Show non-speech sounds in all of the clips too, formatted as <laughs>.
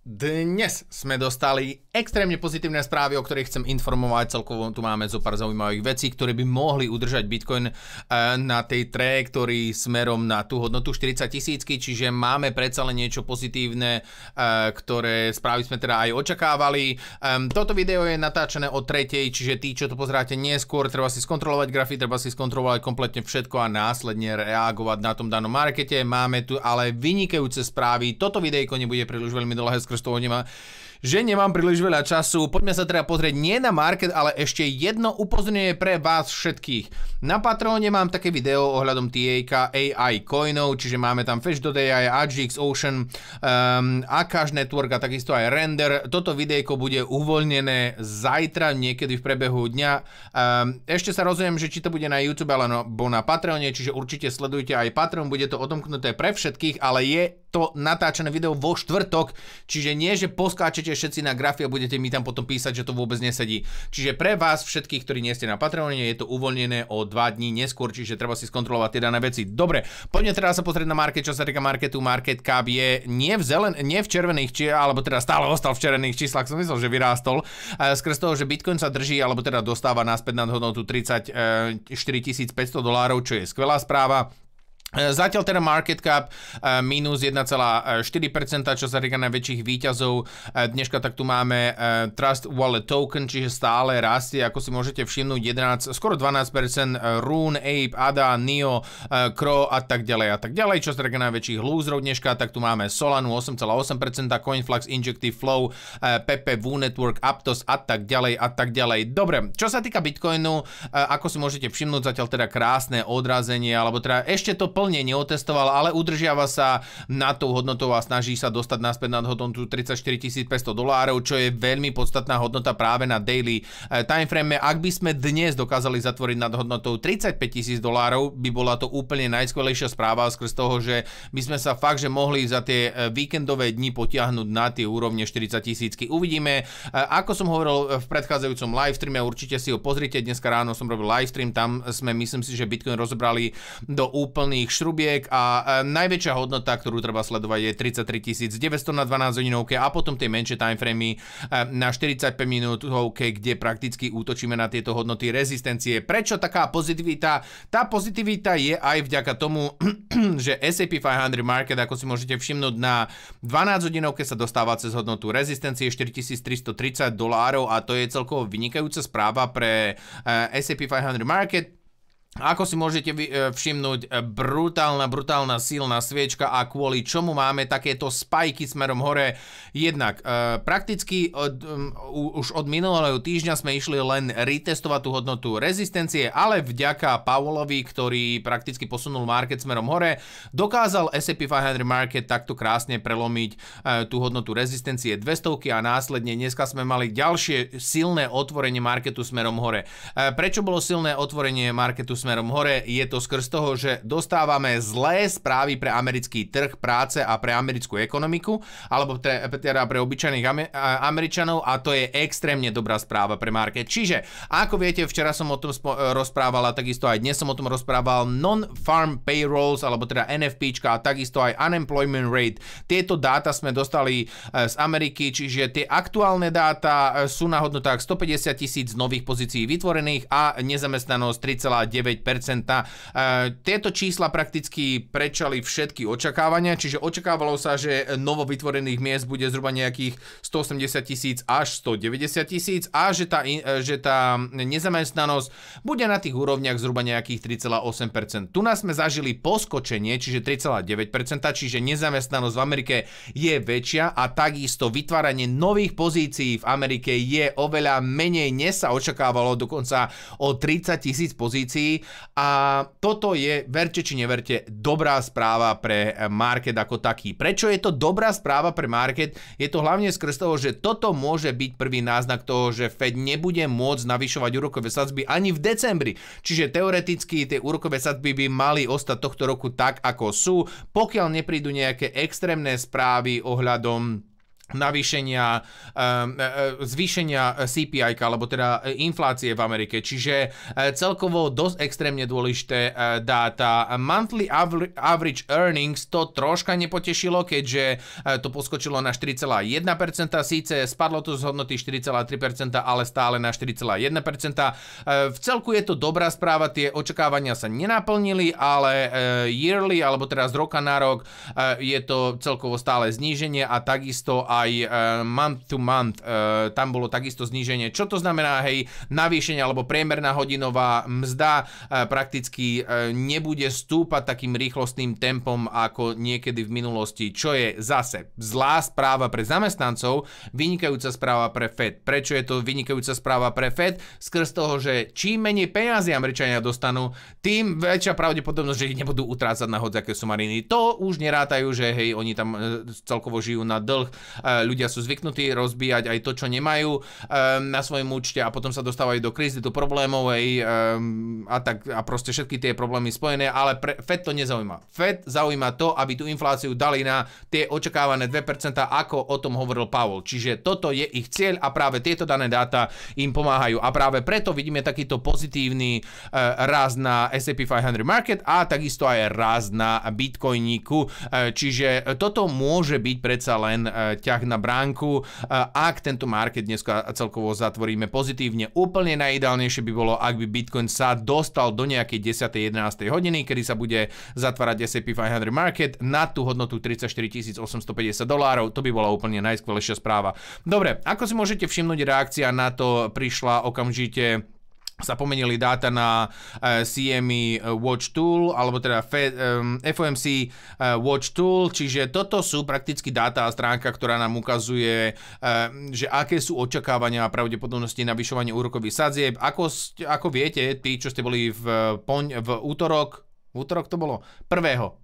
Dnes sme dostali extrémne pozitívne správy, o ktorých chcem informovať. Celkovo tu máme zo pár zaujímavých vecí, ktoré by mohli udržať Bitcoin eh, na tej trajektórii smerom na tú hodnotu 40 tisícky, čiže máme predsa len niečo pozitívne, eh, ktoré správy sme teda aj očakávali. Toto video je natáčené o tretej, čiže tí, čo to pozráte neskôr, treba si skontrolovať grafy, treba si skontrolovať kompletne všetko a následne reagovať na tom danom markete. Máme tu ale vynikajúce správy. Toto videjko nebude príliš veľmi dlhé, skrz toho nemá že nemám príliš veľa času. Poďme sa teda pozrieť nie na market, ale ešte jedno upozornenie pre vás všetkých. Na Patreone mám také video ohľadom TAK AI coinov, čiže máme tam Fetch.ai, AGX, Ocean, um, Akash Network a takisto aj Render. Toto videjko bude uvoľnené zajtra, niekedy v prebehu dňa. Um, ešte sa rozumiem, že či to bude na YouTube alebo no, na Patreone, čiže určite sledujte aj Patreon, bude to odomknuté pre všetkých, ale je to natáčané video vo štvrtok, čiže nie, že poskáčete napíšte všetci na grafy a budete mi tam potom písať, že to vôbec nesedí. Čiže pre vás všetkých, ktorí nie ste na Patreone, je to uvoľnené o 2 dní neskôr, čiže treba si skontrolovať tie dané veci. Dobre, poďme teraz sa pozrieť na market, čo sa týka marketu. Market Cup je nie v, zelen, nie v červených, či, alebo teda stále ostal v červených číslach, som myslel, že vyrástol, skrz toho, že Bitcoin sa drží, alebo teda dostáva naspäť na hodnotu 34 500 e, dolárov, čo je skvelá správa. E, zatiaľ teda market cap e, minus 1,4%, čo sa týka najväčších výťazov. E, dneška tak tu máme Trust Wallet Token, čiže stále rastie, ako si môžete všimnúť, 11, skoro 12%, Rune, Ape, ADA, NIO, Crow a tak ďalej a tak ďalej. Čo sa týka najväčších lúzrov dneška, tak tu máme Solanu 8,8%, Coinflux, Injective Flow, Woo Network, Aptos a tak ďalej a tak ďalej. Dobre, čo sa týka Bitcoinu, ako si môžete všimnúť, zatiaľ teda krásne odrazenie, alebo teda ešte to plne neotestoval, ale udržiava sa nad tou hodnotou a snaží sa dostať naspäť nad hodnotu 34 500 dolárov, čo je veľmi podstatná hodnota práve na daily e, timeframe. Ak by sme dnes dokázali zatvoriť nad hodnotou 35 000 dolárov, by bola to úplne najskvelejšia správa skrz toho, že by sme sa fakt, že mohli za tie e, víkendové dni potiahnuť na tie úrovne 40 tisícky. Uvidíme. E, ako som hovoril v predchádzajúcom live streame, určite si ho pozrite. Dneska ráno som robil live stream, tam sme myslím si, že Bitcoin rozobrali do úplných tých šrubiek a najväčšia hodnota, ktorú treba sledovať je 33 900 na 12 hodinovke a potom tie menšie timeframey e, na 45 minútovke, kde prakticky útočíme na tieto hodnoty rezistencie. Prečo taká pozitivita? Tá pozitivita je aj vďaka tomu, <clears throat> že SAP 500 market, ako si môžete všimnúť, na 12 hodinovke sa dostáva cez hodnotu rezistencie 4330 dolárov a to je celkovo vynikajúca správa pre e, S&P 500 market. Ako si môžete e, všimnúť, e, brutálna, brutálna silná sviečka a kvôli čomu máme takéto spajky smerom hore. Jednak e, prakticky od, už od minulého týždňa sme išli len retestovať tú hodnotu rezistencie, ale vďaka Pavlovi, ktorý prakticky posunul market smerom hore, dokázal S&P 500 market takto krásne prelomiť tú hodnotu rezistencie 200 a následne dneska sme mali ďalšie silné otvorenie marketu smerom hore. prečo bolo silné otvorenie marketu smerom hore, je to skrz toho, že dostávame zlé správy pre americký trh práce a pre americkú ekonomiku, alebo pre, teda pre obyčajných Američanov a to je extrémne dobrá správa pre market. Čiže, ako viete, včera som o tom rozprával a takisto aj dnes som o tom rozprával, non-farm payrolls, alebo teda NFPčka a takisto aj unemployment rate. Tieto dáta sme dostali e, z Ameriky, čiže tie aktuálne dáta e, sú na hodnotách 150 tisíc nových pozícií vytvorených a nezamestnanosť 3,9 E, tieto čísla prakticky prečali všetky očakávania, čiže očakávalo sa, že novo vytvorených miest bude zhruba nejakých 180 tisíc až 190 tisíc a že tá, e, že tá nezamestnanosť bude na tých úrovniach zhruba nejakých 3,8%. Tu nás sme zažili poskočenie, čiže 3,9%, čiže nezamestnanosť v Amerike je väčšia a takisto vytváranie nových pozícií v Amerike je oveľa menej, než sa očakávalo dokonca o 30 tisíc pozícií a toto je, verte či neverte, dobrá správa pre eh, market ako taký. Prečo je to dobrá správa pre market? Je to hlavne skrz toho, že toto môže byť prvý náznak toho, že Fed nebude môcť navyšovať úrokové sadzby ani v decembri. Čiže teoreticky tie úrokové sadzby by mali ostať tohto roku tak, ako sú, pokiaľ neprídu nejaké extrémne správy ohľadom navýšenia, ehm, e, e, zvýšenia e, CPI, alebo teda inflácie v Amerike. Čiže celkovo dosť extrémne dôležité dáta. Monthly average earnings to troška nepotešilo, keďže to poskočilo na 4,1%, síce spadlo to z hodnoty 4,3%, ale stále na 4,1%. V celku je to dobrá správa, tie očakávania sa nenaplnili, ale yearly, alebo teda z roka na rok, je to celkovo stále zníženie a takisto aj aj e, month to month, e, tam bolo takisto zníženie. Čo to znamená, hej, navýšenie alebo priemerná hodinová mzda e, prakticky nebude stúpať takým rýchlostným tempom ako niekedy v minulosti, čo je zase zlá správa pre zamestnancov, vynikajúca správa pre Fed. Prečo je to vynikajúca správa pre Fed? Skrz toho, že čím menej peniazy Američania dostanú, tým väčšia pravdepodobnosť, že ich nebudú utrácať na hodzaké sumariny. To už nerátajú, že hej, oni tam celkovo žijú na dlh, ľudia sú zvyknutí rozbíjať aj to, čo nemajú um, na svojom účte a potom sa dostávajú do krízy, do problémov um, a, tak, a proste všetky tie problémy spojené, ale pre, Fed to nezaujíma. Fed zaujíma to, aby tú infláciu dali na tie očakávané 2%, ako o tom hovoril Powell. Čiže toto je ich cieľ a práve tieto dané dáta im pomáhajú. A práve preto vidíme takýto pozitívny uh, raz na S&P 500 Market a takisto aj raz na Bitcoiniku. Uh, čiže toto môže byť predsa len uh, ťah ťah na bránku. Ak tento market dneska celkovo zatvoríme pozitívne, úplne najideálnejšie by bolo, ak by Bitcoin sa dostal do nejakej 10. 11. hodiny, kedy sa bude zatvárať S&P 500 market na tú hodnotu 34 850 dolárov. To by bola úplne najskvelejšia správa. Dobre, ako si môžete všimnúť, reakcia na to prišla okamžite sa pomenili dáta na uh, e, CME e, Watch Tool, alebo teda Fe, um, FOMC uh, Watch Tool, čiže toto sú prakticky dáta a stránka, ktorá nám ukazuje, uh, že aké sú očakávania a pravdepodobnosti na vyšovanie úrokových sadzieb. Ako, ako viete, tí, čo ste boli v, poň, v útorok, v útorok to bolo, prvého,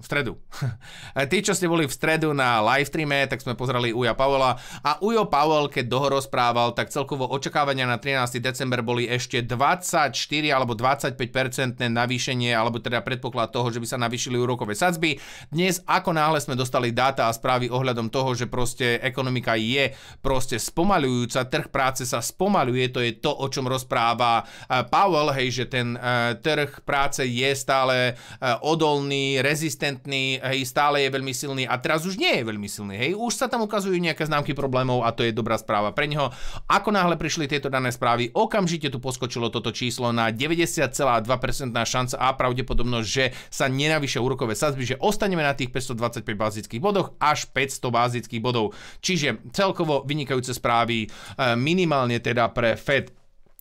v stredu. <laughs> Tí, čo ste boli v stredu na livestreame, tak sme pozerali Uja Pavola a Ujo Pavol, keď dohorozprával, tak celkovo očakávania na 13. december boli ešte 24 alebo 25-percentné navýšenie, alebo teda predpoklad toho, že by sa navýšili úrokové sadzby. Dnes, ako náhle sme dostali dáta a správy ohľadom toho, že proste ekonomika je proste spomalujúca, trh práce sa spomaluje, to je to, o čom rozpráva e, Powell, hej, že ten e, trh práce je stále e, odolný, rezistentný, dominantný, hej, stále je veľmi silný a teraz už nie je veľmi silný, hej, už sa tam ukazujú nejaké známky problémov a to je dobrá správa pre neho. Ako náhle prišli tieto dané správy, okamžite tu poskočilo toto číslo na 90,2% šanca a pravdepodobnosť, že sa nenavyšia úrokové sazby, že ostaneme na tých 525 bazických bodoch až 500 bazických bodov. Čiže celkovo vynikajúce správy eh, minimálne teda pre Fed.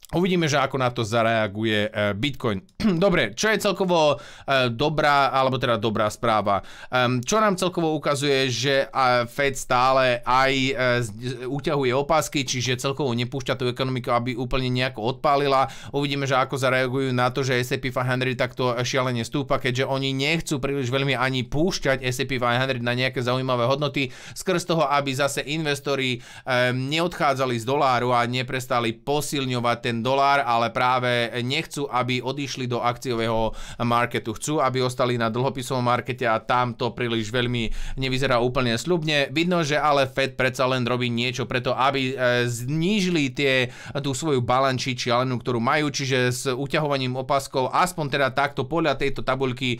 Uvidíme, že ako na to zareaguje eh, Bitcoin. <clears throat> Dobre, čo je celkovo eh, dobrá, alebo teda dobrá správa? Čo nám celkovo ukazuje, že eh, Fed stále aj uťahuje opasky, čiže celkovo nepúšťa tú ekonomiku, aby úplne nejako odpálila. Uvidíme, že ako zareagujú na to, že S&P 500 takto šialene stúpa, keďže oni nechcú príliš veľmi ani púšťať S&P 500 na nejaké zaujímavé hodnoty, skrz toho, aby zase investori neodchádzali z doláru a neprestali posilňovať ten dolár, ale práve nechcú, aby odišli do akciového marketu. Chcú, aby ostali na dlhopisovom markete a tam to príliš veľmi nevyzerá úplne sľubne. Vidno, že ale Fed predsa len robí niečo preto, aby e, znížili tie, tú svoju balanči alenu, ktorú majú, čiže s uťahovaním opaskov, aspoň teda takto podľa tejto tabuľky e,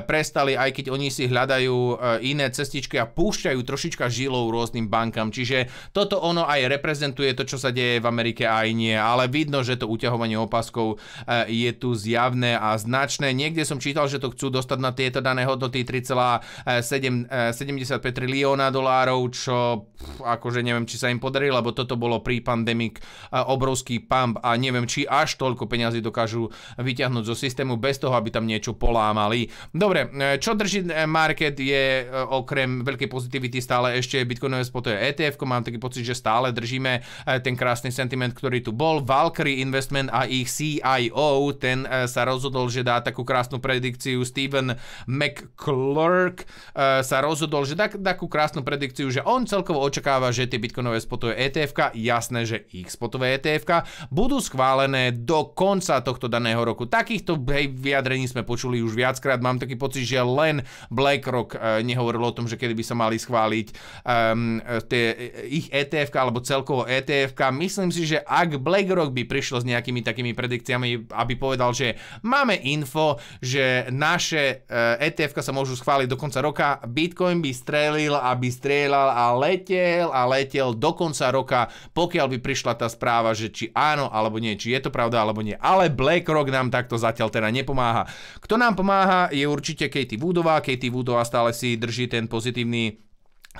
prestali, aj keď oni si hľadajú e, iné cestičky a púšťajú trošička žilov rôznym bankám. Čiže toto ono aj reprezentuje to, čo sa deje v Amerike aj nie. Ale vidno, vidno, že to uťahovanie opaskov e, je tu zjavné a značné. Niekde som čítal, že to chcú dostať na tieto dané hodnoty 3,75 e, trilióna dolárov, čo akože neviem, či sa im podarí, lebo toto bolo pri pandemik e, obrovský pump a neviem, či až toľko peňazí dokážu vyťahnuť zo systému bez toho, aby tam niečo polámali. Dobre, čo drží market je okrem veľkej pozitivity stále ešte Bitcoinové je ETF, -ko. mám taký pocit, že stále držíme ten krásny sentiment, ktorý tu bol. Valk Valkyrie Investment a ich CIO, ten e, sa rozhodol, že dá takú krásnu predikciu. Steven McClurk e, sa rozhodol, že dá takú krásnu predikciu, že on celkovo očakáva, že tie bitcoinové spotové etf jasné, že ich spotové etf budú schválené do konca tohto daného roku. Takýchto hej, vyjadrení sme počuli už viackrát. Mám taký pocit, že len BlackRock e, nehovoril o tom, že kedy by sa mali schváliť um, tie, ich etf alebo celkovo etf Myslím si, že ak BlackRock by prišiel s nejakými takými predikciami, aby povedal, že máme info, že naše etf eh, e sa môžu schváliť do konca roka, Bitcoin by strelil, aby strelal a letel a letel do konca roka, pokiaľ by prišla tá správa, že či áno alebo nie, či je to pravda alebo nie. Ale BlackRock nám takto zatiaľ teda nepomáha. Kto nám pomáha je určite Katie Woodová. Katie Woodová stále si drží ten pozitívny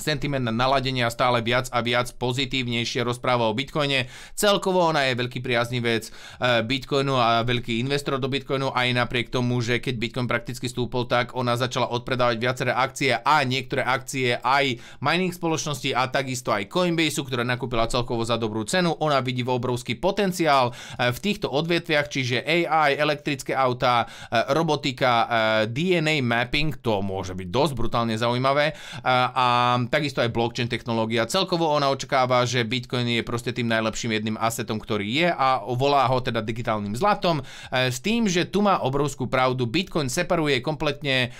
sentiment naladenia stále viac a viac pozitívnejšie rozpráva o Bitcoine. Celkovo ona je veľký vec eh, Bitcoinu a veľký investor do Bitcoinu aj napriek tomu, že keď Bitcoin prakticky stúpol, tak ona začala odpredávať viaceré akcie a niektoré akcie aj mining spoločnosti a takisto aj Coinbase, ktorá nakúpila celkovo za dobrú cenu. Ona vidí obrovský potenciál eh, v týchto odvetviach, čiže AI, elektrické autá, eh, robotika, DNA mapping, to môže byť dosť brutálne zaujímavé a takisto aj blockchain technológia. Celkovo ona očakáva, že Bitcoin je proste tým najlepším jedným asetom, ktorý je a volá ho teda digitálnym zlatom e, s tým, že tu má obrovskú pravdu. Bitcoin separuje kompletne,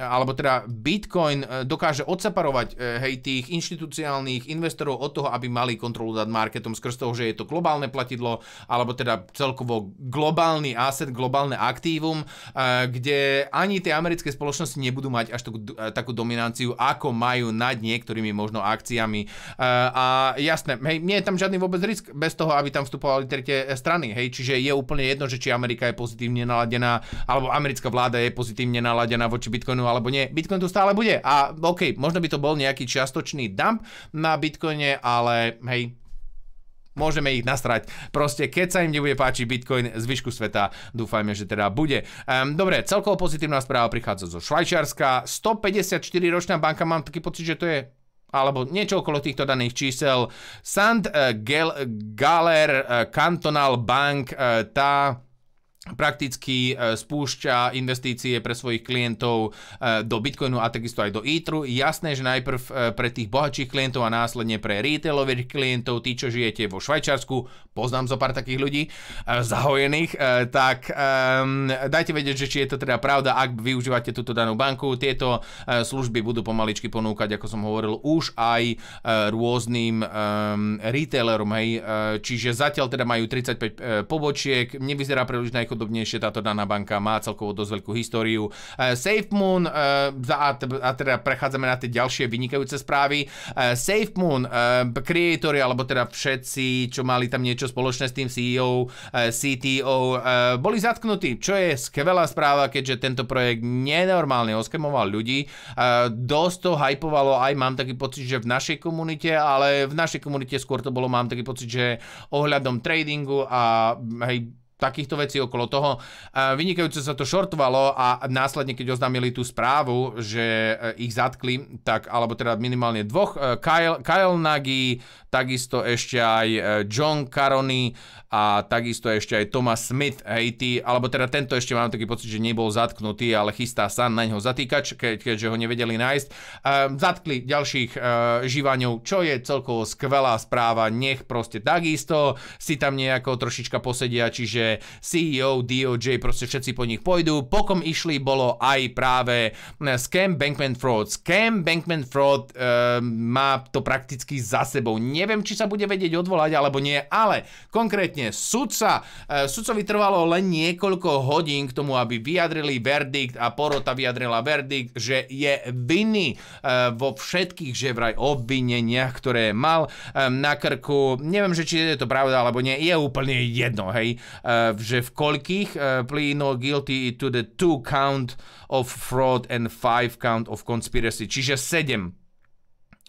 alebo teda Bitcoin e, dokáže odseparovať e, hej, tých inštitúciálnych investorov od toho, aby mali kontrolu nad marketom skrz toho, že je to globálne platidlo, alebo teda celkovo globálny asset, globálne aktívum, kde ani tie americké spoločnosti nebudú mať až takú, takú dominanciu, ako majú nad niektorými možno akciami. E, a jasné, hej, nie je tam žiadny vôbec risk bez toho, aby tam vstupovali tretie strany. Hej, čiže je úplne jedno, že či Amerika je pozitívne naladená, alebo americká vláda je pozitívne naladená voči Bitcoinu, alebo nie. Bitcoin tu stále bude. A OK, možno by to bol nejaký čiastočný dump na Bitcoine, ale hej, môžeme ich nasrať. Proste, keď sa im nebude páčiť Bitcoin zvyšku sveta, dúfajme, že teda bude. Um, dobre, celkovo pozitívna správa prichádza zo Švajčiarska. 154-ročná banka, mám taký pocit, že to je alebo niečo okolo týchto daných čísel. Sand eh, Galer, eh, Cantonal Bank, eh, tá prakticky e, spúšťa investície pre svojich klientov e, do Bitcoinu a takisto aj do Etheru. Jasné, že najprv e, pre tých bohatších klientov a následne pre retailových klientov, tí, čo žijete vo Švajčiarsku, poznám zo pár takých ľudí zahojených, tak um, dajte vedieť, že či je to teda pravda, ak využívate túto danú banku. Tieto služby budú pomaličky ponúkať, ako som hovoril, už aj rôznym um, retailerom. Hej. Čiže zatiaľ teda majú 35 pobočiek, nevyzerá príliš na ich najpravdepodobnejšie táto daná banka má celkovo dosť veľkú históriu. E, SafeMoon, e, a teda prechádzame na tie ďalšie vynikajúce správy. E, SafeMoon, creatori, alebo teda všetci, čo mali tam niečo spoločné s tým CEO, CTO, boli zatknutí, čo je skvelá správa, keďže tento projekt nenormálne oskemoval ľudí. Dosť to hypovalo, aj mám taký pocit, že v našej komunite, ale v našej komunite skôr to bolo, mám taký pocit, že ohľadom tradingu a hej, takýchto vecí okolo toho. Vynikajúce sa to šortovalo a následne, keď oznámili tú správu, že e, ich zatkli, tak, alebo teda minimálne dvoch, e, Kyle, Kyle Nagy, takisto ešte aj e, John Carony a takisto ešte aj Thomas Smith, hej, tý, alebo teda tento ešte mám taký pocit, že nebol zatknutý, ale chystá sa na ňo zatýkač, keď, keďže ho nevedeli nájsť. Zatkli ďalších živaňov, čo je celkovo skvelá správa, nech proste takisto si tam nejako trošička posedia, čiže CEO, DOJ, proste všetci po nich pôjdu. Pokom išli bolo aj práve e, scam Bankman Fraud. Scam Bankman Fraud e, má to prakticky za sebou. Neviem, či sa bude vedieť odvolať alebo nie, ale konkrétne sudca, e, sudcovi trvalo len niekoľko hodín k tomu, aby vyjadrili verdikt a porota vyjadrila verdikt, že je vinný e, vo všetkých že vraj obvineniach, ktoré mal e, na krku. Neviem, že či je to pravda alebo nie, je úplne jedno, hej. E, uh, že v koľkých uh, eh, plíno guilty to the two count of fraud and five count of conspiracy, čiže sedem.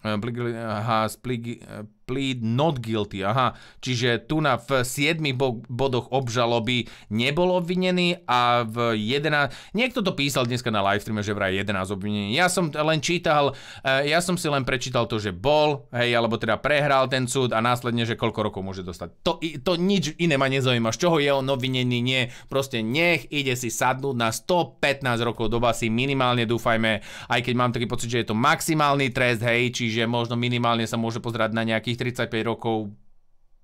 Uh, uh, Has uh, plead not guilty. Aha, čiže tu na v 7 bodoch obžaloby nebol obvinený a v 11... Niekto to písal dneska na livestreame, že vraj 11 obvinení. Ja som len čítal, e, ja som si len prečítal to, že bol, hej, alebo teda prehral ten súd a následne, že koľko rokov môže dostať. To, to nič iné ma nezaujíma, z čoho je on obvinený, nie. Proste nech ide si sadnúť na 115 rokov doba si minimálne dúfajme, aj keď mám taký pocit, že je to maximálny trest, hej, čiže možno minimálne sa môže pozerať na nejakých 35 rokov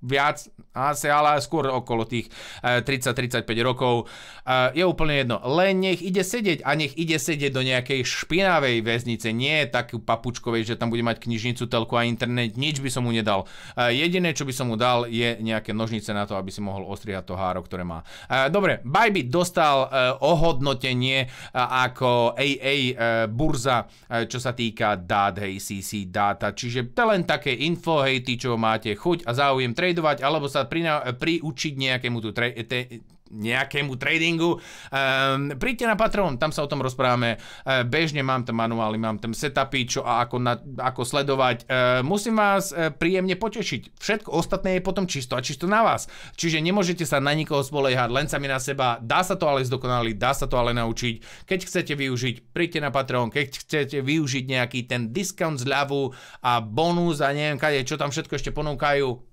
viac, asi ale skôr okolo tých 30-35 e, rokov. E, je úplne jedno. Len nech ide sedieť a nech ide sedieť do nejakej špinavej väznice, nie takú papučkovej, že tam bude mať knižnicu, telku a internet, nič by som mu nedal. E, jediné, čo by som mu dal, je nejaké nožnice na to, aby si mohol ostrihať to háro, ktoré má. Dobre, Bybit dostal ohodnotenie ako AA burza, čo sa týka dát, hej, CC data, čiže to len také info, hej, ty čo máte chuť a záujem trade tradovať alebo sa prina, priučiť nejakému, tu tra, te, nejakému tradingu. Um, príďte na Patreon, tam sa o tom rozprávame. Uh, bežne mám tam manuály, mám tam setupy, čo a ako, na, ako sledovať. Uh, musím vás uh, príjemne potešiť. Všetko ostatné je potom čisto a čisto na vás. Čiže nemôžete sa na nikoho spoliehať, len sami na seba. Dá sa to ale zdokonaliť, dá sa to ale naučiť. Keď chcete využiť, príďte na Patreon. Keď chcete využiť nejaký ten discount zľavu a bonus a neviem kade, čo tam všetko ešte ponúkajú,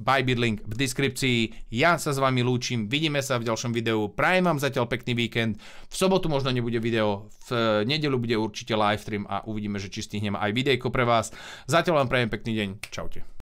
Bybit link v deskripcii. Ja sa s vami lúčim, vidíme sa v ďalšom videu. Prajem vám zatiaľ pekný víkend. V sobotu možno nebude video, v e, nedelu bude určite live stream a uvidíme, že či stihneme aj videjko pre vás. Zatiaľ vám prajem pekný deň. Čaute.